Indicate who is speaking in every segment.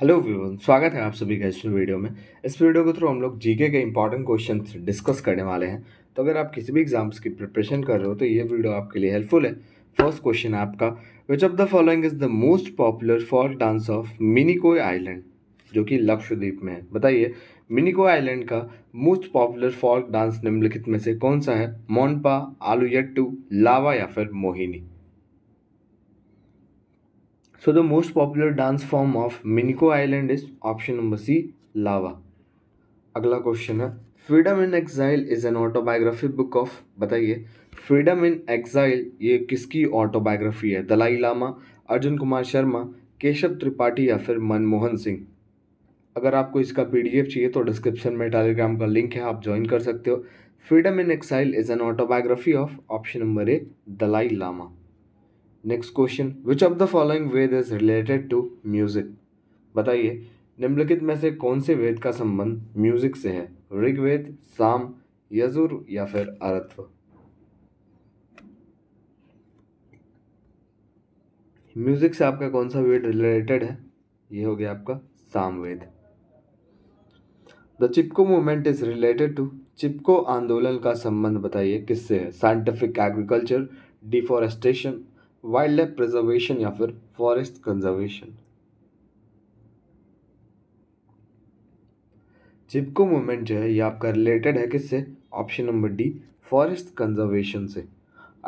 Speaker 1: hello व्यूवन स्वागत है आप सभी का इस वीडियो में इस वीडियो के थ्रू हम लोग जीके के इंपॉर्टेंट क्वेश्चन डिस्कस करने वाले हैं तो अगर आप किसी भी एग्जाम्स की प्रिपरेशन कर रहे हो तो ये वीडियो आपके लिए हेल्पफुल है फर्स्ट क्वेश्चन आपका which of the following is the most popular folk dance of Minicoy island जो कि लक्षद्वीप में है बताइए मिनीको आइलैंड का मोस्ट पॉपुलर फॉल्क डांस निम्नलिखित में से कौन सा है मोनपा आलू यट्टू लावा या फिर Mohini so the most popular dance form of Minicoy island is option number C Lava अगला क्वेश्चन है freedom in exile is an autobiography book of बताइए फ्रीडम इन एक्साइल ये किसकी ऑटोबायोग्राफी है दलाई लामा अर्जुन कुमार शर्मा केशव त्रिपाठी या फिर मनमोहन सिंह अगर आपको इसका पीडीएफ चाहिए तो डिस्क्रिप्शन में टेलीग्राम का लिंक है आप ज्वाइन कर सकते हो freedom in exile is an autobiography of option number A Dalai Lama next question which of the following Veda is related to music बताइए निम्नलिखित में से कौन से वेद का संबंध म्यूजिक से है ऋग्वेद साम यजुर या फिर अरत्व म्यूजिक से आपका कौन सा वेद रिलेटेड है ये हो गया आपका Samaveda the Chipko movement is related to Chipko आंदोलन का संबंध बताइए किससे है scientific agriculture deforestation wild life preservation या फिर फॉरेस्ट कंजर्वेशन चिपको मूवमेंट जो है ये आपका रिलेटेड है किससे option number D forest conservation से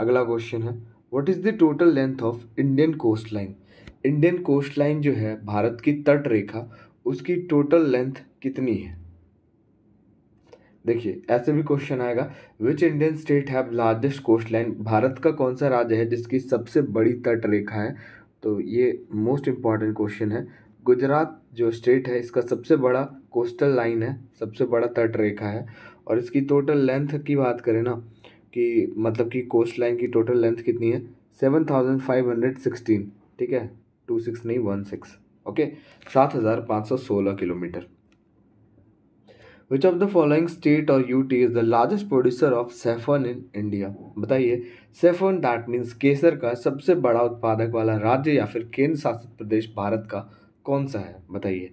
Speaker 1: अगला क्वेश्चन है what is the total length of Indian coastline Indian coastline जो है भारत की तट रेखा उसकी टोटल लेंथ कितनी है देखिए ऐसे भी क्वेश्चन आएगा which Indian state have largest coastline Bharat का कौन सा राज्य है जिसकी सबसे बड़ी तट रेखा है तो ये मोस्ट इम्पॉर्टेंट क्वेश्चन है गुजरात जो स्टेट है इसका सबसे बड़ा कोस्टल लाइन है सबसे बड़ा तट रेखा है और इसकी टोटल लेंथ की बात करें ना कि मतलब कि कोस्ट लाइन की टोटल लेंथ कितनी है seven thousand five hundred sixteen ठीक है टू सिक्स नहीं वन सिक्स ओके सात हज़ार पाँच सौ सोलह kilometre which of the following state और UT is the largest producer of saffron in India बताइए सेफोन दैट मीन्स केसर का सबसे बड़ा उत्पादक वाला राज्य या फिर केंद्र शासित प्रदेश भारत का कौन सा है बताइए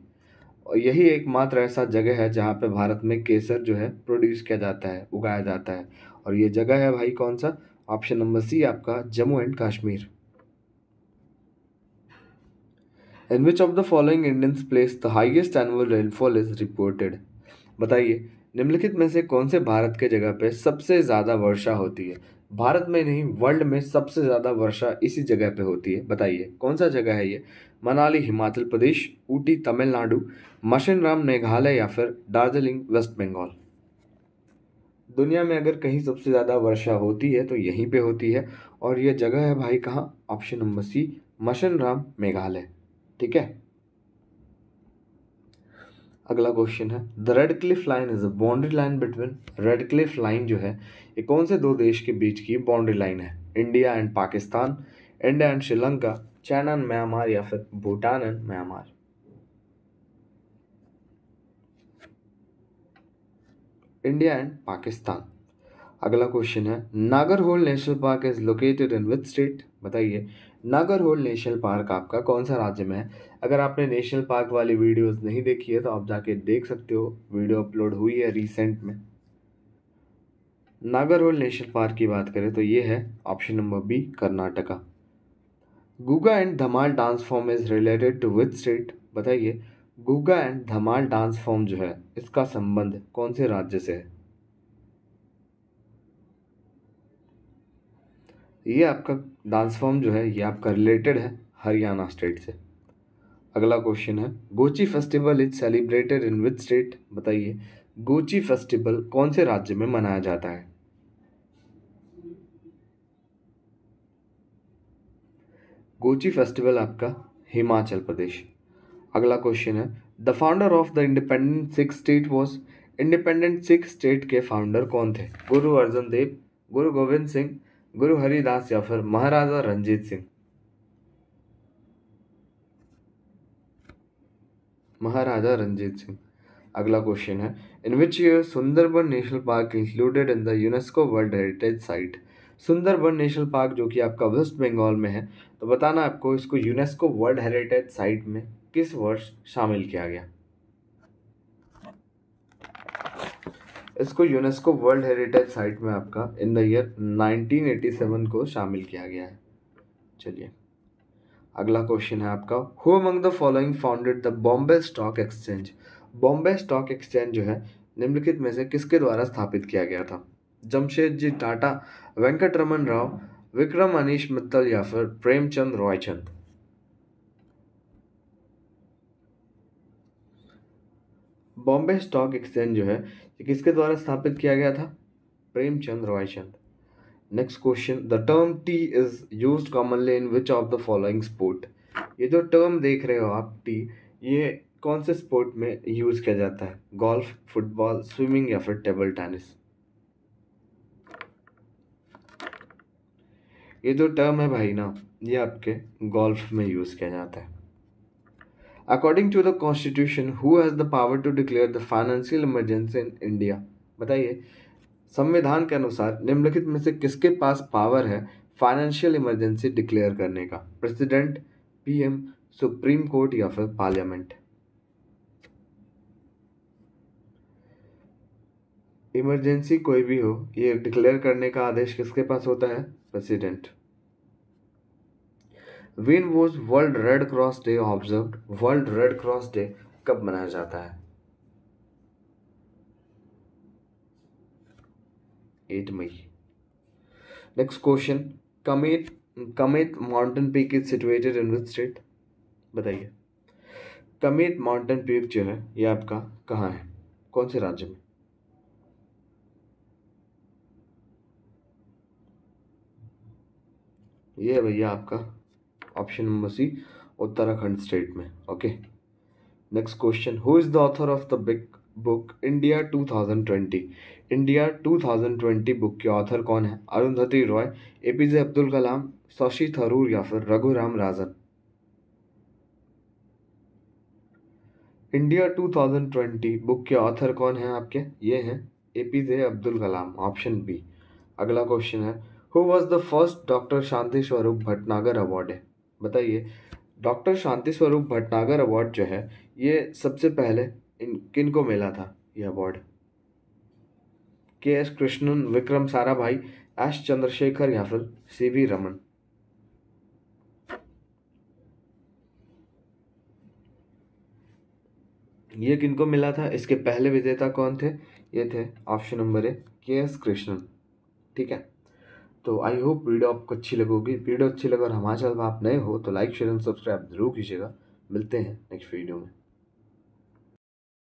Speaker 1: और यही एकमात्र ऐसा जगह है जहाँ पे भारत में केसर जो है प्रोड्यूस किया जाता है उगाया जाता है और ये जगह है भाई कौन सा ऑप्शन नंबर सी आपका Jammu and Kashmir in which of the following Indians place the highest annual rainfall is reported बताइए निम्नलिखित में से कौन से भारत के जगह पे सबसे ज़्यादा वर्षा होती है भारत में नहीं वर्ल्ड में सबसे ज़्यादा वर्षा इसी जगह पे होती है बताइए कौन सा जगह है ये मनाली हिमाचल प्रदेश ऊटी तमिलनाडु मशीन राम मेघालय या फिर दार्जिलिंग वेस्ट बंगाल दुनिया में अगर कहीं सबसे ज़्यादा वर्षा होती है तो यहीं पे होती है और यह जगह है भाई कहाँ option number C Mawsynram Meghalaya ठीक है अगला क्वेश्चन है the Radcliffe line is a boundary line between Radcliffe line जो है ये कौन से दो देश के बीच की बाउंड्री लाइन है India and Pakistan India and Sri Lanka China and Myanmar या फिर Bhutan and Myanmar India and Pakistan अगला क्वेश्चन है Nagarhole national park is located in with state बताइए नागरहोल नेशनल पार्क आपका कौन सा राज्य में है अगर आपने नेशनल पार्क वाली वीडियोस नहीं देखी है तो आप जाके देख सकते हो वीडियो अपलोड हुई है रिसेंट में नागरहोल नेशनल पार्क की बात करें तो ये है option number B Karnataka Guga and Dhamal dance form is related to with state बताइए Guga and Dhamal dance form जो है इसका संबंध कौन से राज्य से है ये आपका डांस फॉर्म जो है ये आपका रिलेटेड है हरियाणा स्टेट से अगला क्वेश्चन है Gochi festival is celebrated in which state बताइए गोची फेस्टिवल कौन से राज्य में मनाया जाता है गोची फेस्टिवल आपका हिमाचल प्रदेश अगला क्वेश्चन है the founder of the independent Sikh state was independent Sikh state के फाउंडर कौन थे गुरु अर्जन देव गुरु गोविंद सिंह गुरु हरिदास जाफर महाराजा रंजीत सिंह महाराजा रंजीत सिंह अगला क्वेश्चन है in which year Sundarban national park included in the UNESCO world heritage site Sundarban national park जो कि आपका वेस्ट बंगाल में है तो बताना आपको इसको यूनेस्को वर्ल्ड हेरिटेज साइट में किस वर्ष शामिल किया गया इसको यूनेस्को वर्ल्ड हेरिटेज साइट में आपका इन द ईयर 1987 को शामिल किया गया है चलिए अगला क्वेश्चन है आपका who among the following founded the Bombay stock exchange Bombay stock exchange जो है निम्नलिखित में से किसके द्वारा स्थापित किया गया था जमशेद जी टाटा रमन राव विक्रम अनिश मित्तल या फिर प्रेमचंद रॉयचंद बॉम्बे स्टॉक एक्सचेंज जो है ये किसके द्वारा स्थापित किया गया था Premchand Roychand next question the term tee is use commonly in which of the following sport ये जो टर्म देख रहे हो आप टी ये कौन से स्पोर्ट में यूज़ किया जाता है गोल्फ फुटबॉल स्विमिंग या फिर टेबल टेनिस ये जो टर्म है भाई ना ये आपके गोल्फ में यूज़ किया जाता है according to the constitution who has the power to declare the financial emergency in India बताइए संविधान के अनुसार निम्नलिखित में से किसके पास पावर है फाइनेंशियल इमरजेंसी डिक्लेयर करने का प्रेसिडेंट पीएम सुप्रीम कोर्ट या फिर पार्लियामेंट इमरजेंसी कोई भी हो ये डिक्लेयर करने का आदेश किसके पास होता है president when was world red cross day observe world red cross day कब मनाया जाता है eight May next question Kamet Kamet mountain peak is situated in which state बताइए कमेट माउंटेन पीक जो है ये आपका कहाँ है कौन से राज्य में ये भैया आपका option number C Uttarakhand state में okay next question who is the author of the big book India 2020 India 2020 book के ऑथर कौन है Arundhati Roy A P J Abdul Kalam Shashi Tharoor या फिर रघुराम राजन इंडिया 2020 बुक के ऑथर कौन है आपके ये हैं A P J Abdul Kalam option B अगला क्वेश्चन है who was the first doctor Shanti स्वरूप भटनागर अवार्ड है बताइए डॉक्टर शांति स्वरूप भटनागर अवार्ड जो है ये सबसे पहले इन किन को मिला था यह अवार्ड के एस कृष्णन विक्रम सारा भाई एस चंद्रशेखर या फिर सी वी रमन ये किनको मिला था इसके पहले विजेता कौन थे ये थे ऑप्शन नंबर ए के एस कृष्णन ठीक है तो आई होप वीडियो आपको अच्छी लगेगी वीडियो अच्छी लगे और हमारे चैनल में आप नए हो तो लाइक शेयर एंड सब्सक्राइब जरूर कीजिएगा मिलते हैं नेक्स्ट वीडियो में